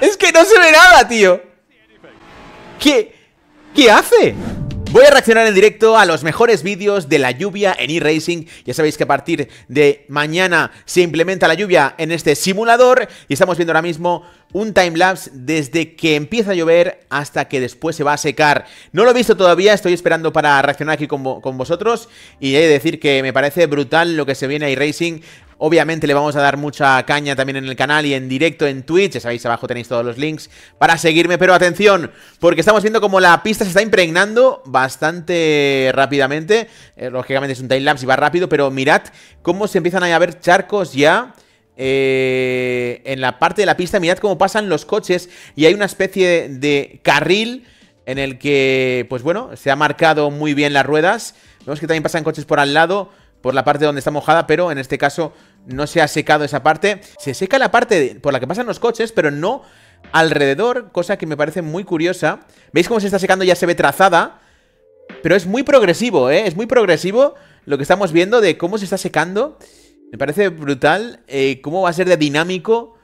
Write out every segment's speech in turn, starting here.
Es que no se ve nada, tío. ¿Qué? ¿Qué hace? Voy a reaccionar en directo a los mejores vídeos de la lluvia en e-racing. Ya sabéis que a partir de mañana se implementa la lluvia en este simulador y estamos viendo ahora mismo un timelapse desde que empieza a llover hasta que después se va a secar. No lo he visto todavía, estoy esperando para reaccionar aquí con, con vosotros y he de decir que me parece brutal lo que se viene a e-racing Obviamente le vamos a dar mucha caña también en el canal y en directo en Twitch. Ya sabéis, abajo tenéis todos los links para seguirme. Pero atención, porque estamos viendo como la pista se está impregnando bastante rápidamente. Eh, lógicamente es un timelapse y va rápido, pero mirad cómo se empiezan a ver charcos ya... Eh, en la parte de la pista, mirad cómo pasan los coches y hay una especie de carril en el que, pues bueno, se ha marcado muy bien las ruedas. Vemos que también pasan coches por al lado, por la parte donde está mojada, pero en este caso no se ha secado esa parte. Se seca la parte por la que pasan los coches, pero no alrededor, cosa que me parece muy curiosa. ¿Veis cómo se está secando? Ya se ve trazada. Pero es muy progresivo, ¿eh? Es muy progresivo lo que estamos viendo de cómo se está secando. Me parece brutal eh, cómo va a ser de dinámico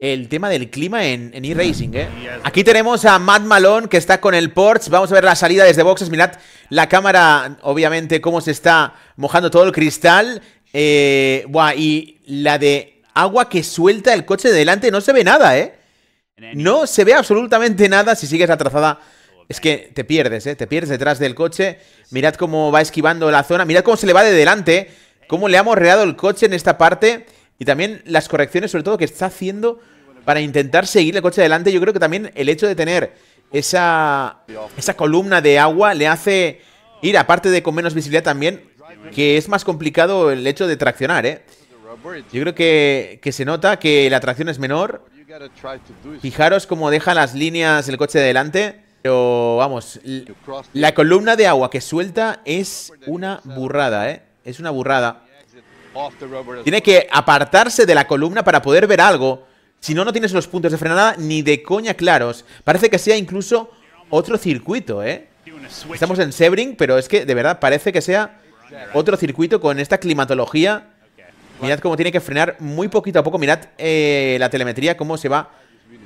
el tema del clima en, en e-racing, ¿eh? Aquí tenemos a Matt Malone que está con el Porsche. Vamos a ver la salida desde boxes. Mirad la cámara, obviamente, cómo se está mojando todo el cristal. Eh, buah, y la de agua que suelta el coche de delante no se ve nada, ¿eh? No se ve absolutamente nada si sigues atrasada. Es que te pierdes, ¿eh? Te pierdes detrás del coche. Mirad cómo va esquivando la zona. Mirad cómo se le va de delante. ¿eh? Cómo le ha morreado el coche en esta parte. Y también las correcciones, sobre todo, que está haciendo para intentar seguir el coche delante Yo creo que también el hecho de tener esa, esa columna de agua le hace ir, aparte de con menos visibilidad también, que es más complicado el hecho de traccionar, ¿eh? Yo creo que, se nota que la tracción es menor. Fijaros cómo deja las líneas el coche de delante. Pero vamos, la columna de agua que suelta es una burrada, ¿eh? Es una burrada. Tiene que apartarse de la columna para poder ver algo. Si no, no tienes los puntos de frenada ni de coña claros. Parece que sea incluso otro circuito, ¿eh? Estamos en Sebring, pero es que de verdad parece que sea otro circuito con esta climatología. Mirad cómo tiene que frenar muy poquito a poco. Mirad eh, la telemetría, cómo se va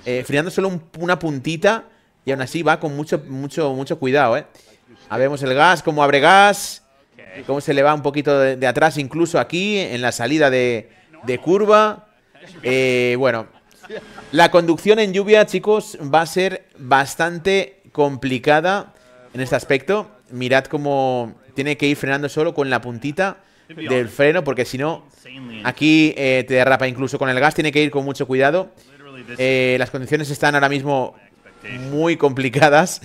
eh, frenando solo una puntita. Y aún así va con mucho, mucho, mucho cuidado, ¿eh? vemos el gas, cómo abre gas. Cómo se le va un poquito de, atrás incluso aquí, en la salida de, curva. Eh, bueno, la conducción en lluvia, chicos, va a ser bastante complicada en este aspecto. Mirad cómo tiene que ir frenando solo con la puntita del freno, porque si no, aquí eh, te derrapa incluso con el gas, tiene que ir con mucho cuidado. Eh, las condiciones están ahora mismo muy complicadas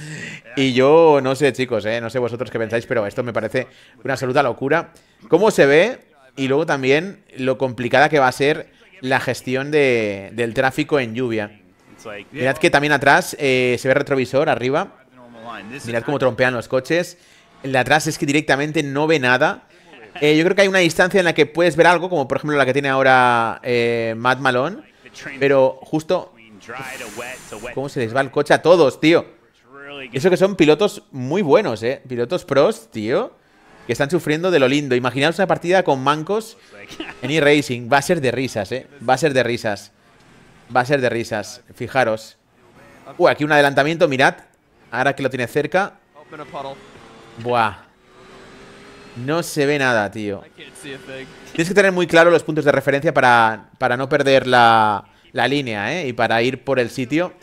y yo no sé chicos, eh, no sé vosotros qué pensáis, pero esto me parece una absoluta locura. ¿Cómo se ve? Y luego también lo complicada que va a ser la gestión del tráfico en lluvia. Mirad que también atrás se ve retrovisor arriba. Mirad cómo trompean los coches el de atrás es que directamente no ve nada. Eh, yo creo que hay una distancia en la que puedes ver algo, como por ejemplo la que tiene ahora eh, Matt Malone. Pero justo... ¿Cómo se les va el coche a todos, tío? Eso que son pilotos muy buenos, ¿eh? Pilotos pros, tío. Que están sufriendo de lo lindo. Imaginaos una partida con mancos en e-racing. Va a ser de risas, ¿eh? Va a ser de risas. Va a ser de risas. Fijaros. Uh, aquí un adelantamiento, mirad. Ahora que lo tiene cerca. Buah. No se ve nada, tío. Tienes que tener muy claro los puntos de referencia para, para no perder la, línea, ¿eh? Y para ir por el sitio.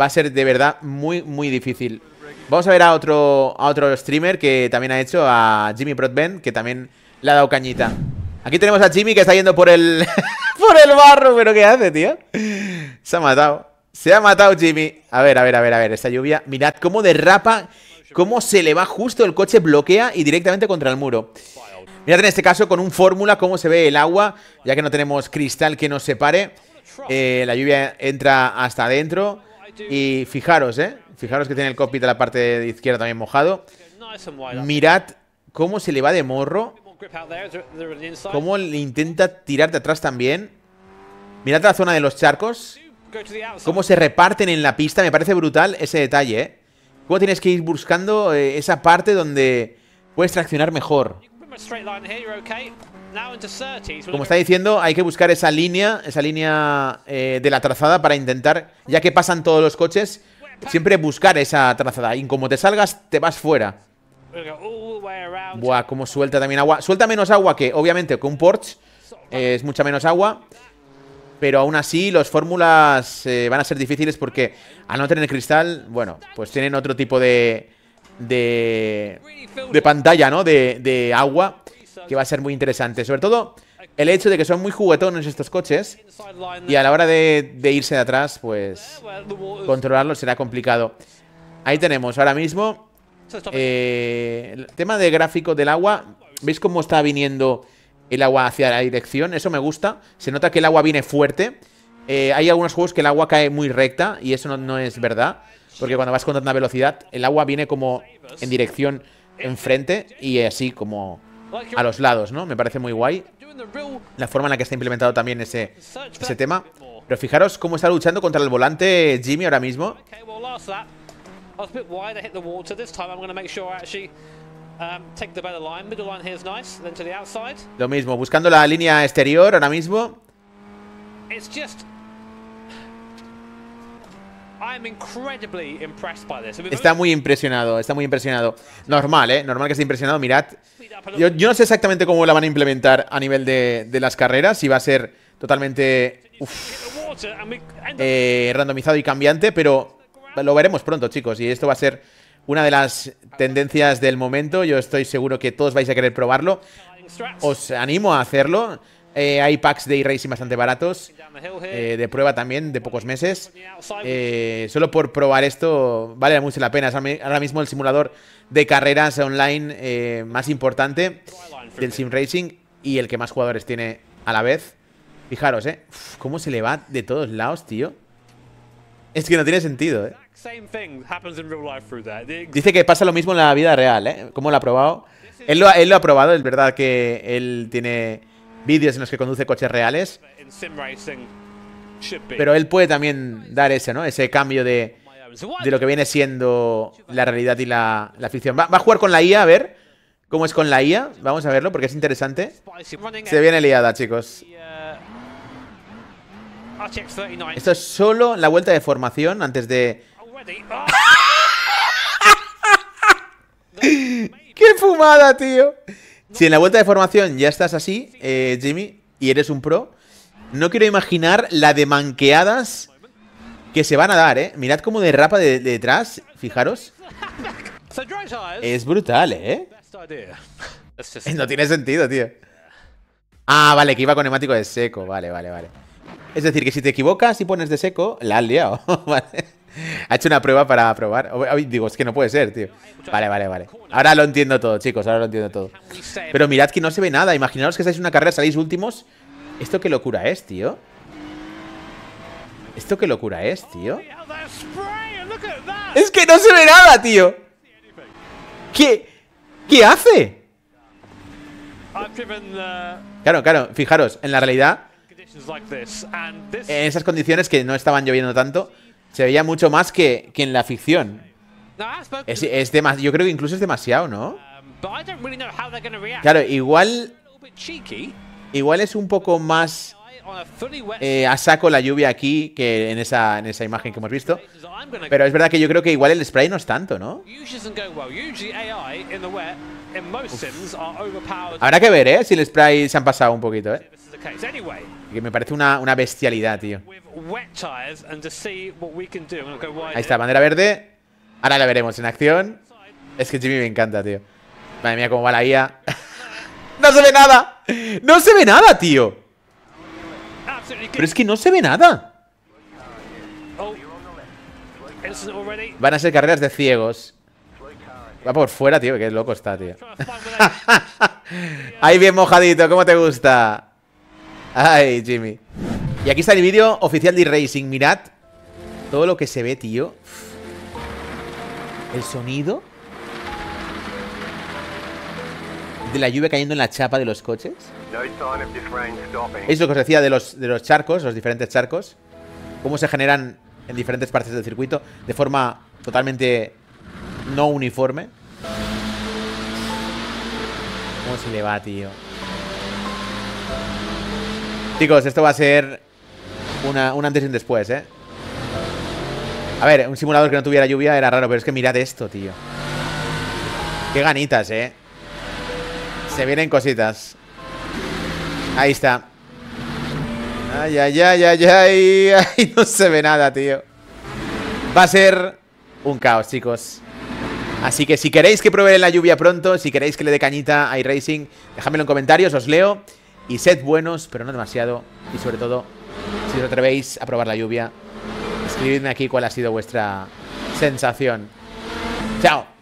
Va a ser de verdad muy, muy difícil. Vamos a ver a otro, a otro streamer que también ha hecho, a Jimmy Broadbent, que también le ha dado cañita. Aquí tenemos a Jimmy que está yendo por el, por el barro, pero ¿qué hace, tío? Se ha matado. Se ha matado Jimmy. A ver, a ver, a ver, a ver, esta lluvia. Mirad cómo derrapa cómo se le va justo el coche, bloquea y directamente contra el muro. Mirad en este caso con un fórmula cómo se ve el agua, ya que no tenemos cristal que nos separe. Eh, la lluvia entra hasta adentro. Y fijaros, ¿eh? Fijaros que tiene el cockpit de la parte de izquierda también mojado. Mirad cómo se le va de morro. Cómo le intenta tirar de atrás también. Mirad la zona de los charcos. Cómo se reparten en la pista. Me parece brutal ese detalle, ¿eh? Luego tienes que ir buscando eh, esa parte donde puedes traccionar mejor. Como está diciendo, hay que buscar esa línea, esa línea eh, de la trazada para intentar, ya que pasan todos los coches, siempre buscar esa trazada. Y como te salgas, te vas fuera. Buah, como suelta también agua. Suelta menos agua que, obviamente, que un Porsche. Eh, es mucha menos agua pero aún así las fórmulas eh, van a ser difíciles porque al no tener cristal, bueno, pues tienen otro tipo de, de, pantalla, ¿no? De, de agua, que va a ser muy interesante. Sobre todo el hecho de que son muy juguetones estos coches y a la hora de, irse de atrás, pues controlarlo será complicado. Ahí tenemos ahora mismo eh, el tema de gráfico del agua. ¿Veis cómo está viniendo el agua hacia la dirección. Eso me gusta. Se nota que el agua viene fuerte. Eh, hay algunos juegos que el agua cae muy recta y eso no, es verdad. Porque cuando vas con tanta velocidad, el agua viene como en dirección enfrente y así como a los lados, ¿no? Me parece muy guay la forma en la que está implementado también ese, ese tema. Pero fijaros cómo está luchando contra el volante Jimmy ahora mismo. Lo mismo, buscando la línea exterior ahora mismo. Está muy impresionado, está muy impresionado. Normal, ¿eh? Normal que esté impresionado. Mirad. Yo, no sé exactamente cómo la van a implementar a nivel de, las carreras, si va a ser totalmente eh, randomizado y cambiante, pero lo veremos pronto, chicos. Y esto va a ser una de las tendencias del momento. Yo estoy seguro que todos vais a querer probarlo. Os animo a hacerlo. Eh, hay packs de e-racing bastante baratos, eh, de prueba también, de pocos meses. Eh, solo por probar esto vale mucho la pena. ahora mismo el simulador de carreras online más importante del sim racing y el que más jugadores tiene a la vez. Fijaros, ¿eh? cómo se le va de todos lados, tío. Es que no tiene sentido, ¿eh? Dice que pasa lo mismo en la vida real, ¿eh? ¿Cómo lo ha probado? Él lo, ha probado, es verdad que él tiene vídeos en los que conduce coches reales. Pero él puede también dar ese, ¿no? Ese cambio de, de lo que viene siendo la realidad y la, la ficción. Va, va, a jugar con la IA, a ver cómo es con la IA. Vamos a verlo porque es interesante. Se viene liada, chicos. Uh, Esto es solo la vuelta de formación antes de Oh. ¡Qué fumada, tío! Si en la vuelta de formación ya estás así, eh, Jimmy, y eres un pro, no quiero imaginar la de manqueadas que se van a dar, ¿eh? Mirad cómo derrapa detrás, fijaros. Es brutal, ¿eh? No tiene sentido, tío. Ah, vale, que iba con neumático de seco. Vale, vale, vale. Es decir, que si te equivocas y pones de seco, la has liado. vale. ha hecho una prueba para probar Digo, es que no puede ser, tío. Vale, vale, vale. Ahora lo entiendo todo, chicos. Ahora lo entiendo todo. Pero mirad que no se ve nada. Imaginaos que estáis en una carrera, salís últimos. ¿Esto qué locura es, tío? ¿Esto qué locura es, tío? Es que no se ve nada, tío. ¿Qué? ¿Qué hace? Claro, claro. Fijaros, en la realidad... En esas condiciones que no estaban lloviendo tanto... Se veía mucho más que, en la ficción. Es, yo creo que incluso es demasiado, ¿no? Um, claro, igual... Igual es un poco más a eh, saco la lluvia aquí que en esa, en esa imagen que hemos visto. Pero es verdad que yo creo que igual el spray no es tanto, ¿no? Habrá que ver, ¿eh? Si el spray se han pasado un poquito, ¿eh? Que me parece una, bestialidad, tío. Ahí está, bandera verde. Ahora la veremos en acción. Es que Jimmy me encanta, tío. Madre mía, cómo va la guía ¡No se ve nada! ¡No se ve nada, tío! Pero es que no se ve nada. Oh, Van a ser carreras de ciegos. Va por fuera, tío, Qué loco está, tío. Ahí bien mojadito, ¿cómo te gusta? Ay, Jimmy. Y aquí está el vídeo oficial de Racing. Mirad todo lo que se ve, tío. El sonido de la lluvia cayendo en la chapa de los coches. Es lo que os decía de los, de los charcos, los diferentes charcos. Cómo se generan en diferentes partes del circuito de forma totalmente no uniforme. ¿Cómo se le va, tío? Chicos, esto va a ser una, un antes y un después, ¿eh? A ver, un simulador que no tuviera lluvia era raro, pero es que mirad esto, tío. Qué ganitas, ¿eh? Se vienen cositas. Ahí está. Ay, ay, ay, ay, ay. Ay, no se ve nada, tío. Va a ser un caos, chicos. Así que si queréis que pruebe la lluvia pronto, si queréis que le dé cañita a iRacing, dejadmelo en comentarios, os leo. Y sed buenos, pero no demasiado. Y sobre todo, si os atrevéis a probar la lluvia, escribidme aquí cuál ha sido vuestra sensación. ¡Chao!